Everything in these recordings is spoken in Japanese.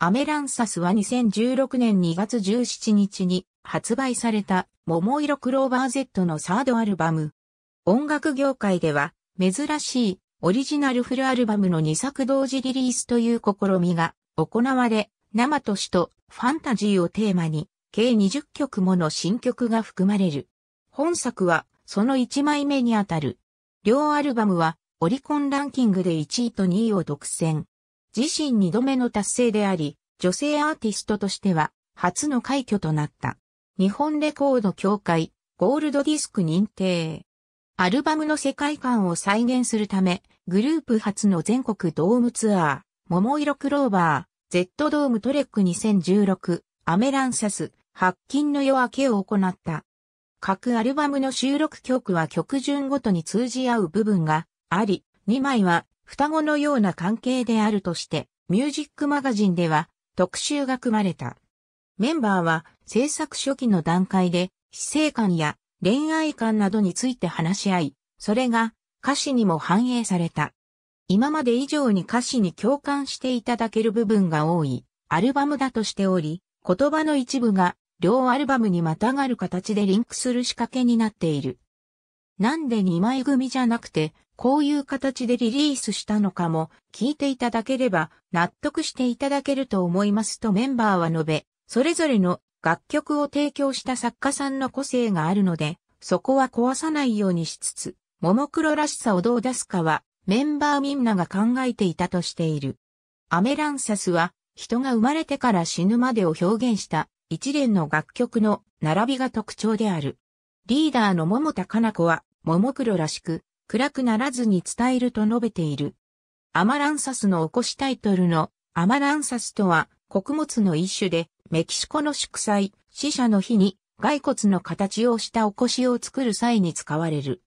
アメランサスは2016年2月17日に発売された桃色クローバー Z のサードアルバム。音楽業界では珍しいオリジナルフルアルバムの2作同時リリースという試みが行われ、生都市とファンタジーをテーマに計20曲もの新曲が含まれる。本作はその1枚目にあたる。両アルバムはオリコンランキングで1位と2位を独占。自身二度目の達成であり、女性アーティストとしては初の快挙となった。日本レコード協会ゴールドディスク認定。アルバムの世界観を再現するため、グループ初の全国ドームツアー、桃色クローバー、Z ドームトレック2016、アメランサス、白金の夜明けを行った。各アルバムの収録曲は曲順ごとに通じ合う部分があり、2枚は双子のような関係であるとして、ミュージックマガジンでは特集が組まれた。メンバーは制作初期の段階で死生観や恋愛観などについて話し合い、それが歌詞にも反映された。今まで以上に歌詞に共感していただける部分が多いアルバムだとしており、言葉の一部が両アルバムにまたがる形でリンクする仕掛けになっている。なんで2枚組じゃなくてこういう形でリリースしたのかも聞いていただければ納得していただけると思いますとメンバーは述べ、それぞれの楽曲を提供した作家さんの個性があるので、そこは壊さないようにしつつ、ももクロらしさをどう出すかはメンバーみんなが考えていたとしている。アメランサスは人が生まれてから死ぬまでを表現した一連の楽曲の並びが特徴である。リーダーの桃田かな子は、ももクロらしく、暗くならずに伝えると述べている。アマランサスの起こしタイトルのアマランサスとは穀物の一種でメキシコの祝祭、死者の日に骸骨の形をしたおこしを作る際に使われる。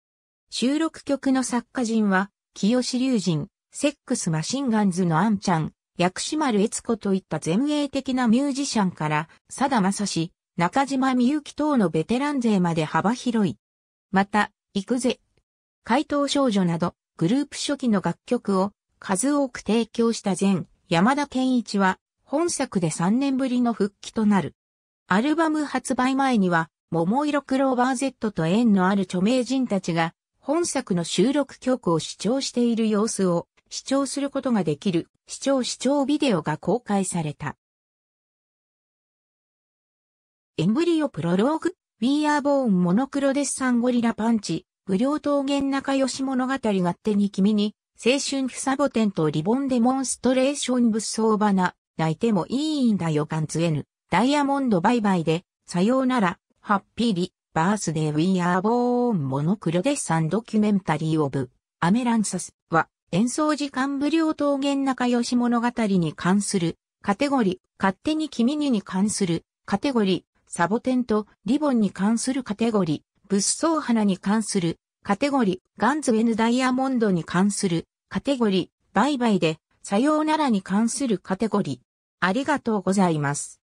収録曲の作家人は清志龍人、セックスマシンガンズのアンちゃん、薬師丸悦子といった前衛的なミュージシャンから佐田正史、中島みゆき等のベテラン勢まで幅広い。また、行くぜ、怪盗少女など、グループ初期の楽曲を数多く提供した前、山田健一は、本作で3年ぶりの復帰となる。アルバム発売前には、桃色クローバー Z と縁のある著名人たちが、本作の収録曲を視聴している様子を視聴することができる視聴視聴ビデオが公開された。エンブリオプロローグ、We Are Born モノクロデッサンゴリラパンチ、無料桃源仲良し物語勝手に君に、青春ふサボテンとリボンデモンストレーション物騒花、泣いてもいいんだよ感つえぬ、ダイヤモンドバイバイで、さようなら、ハッピーリ、バースデーウィアーボーンモノクロデッサンドキュメンタリーオブ、アメランサスは、演奏時間無料桃源仲良し物語に関する、カテゴリー、勝手に君にに関する、カテゴリー、サボテンとリボンに関するカテゴリー、物騒花に関するカテゴリー、ガンズ・ウェヌ・ダイヤモンドに関するカテゴリー、売買で、さようならに関するカテゴリー。ありがとうございます。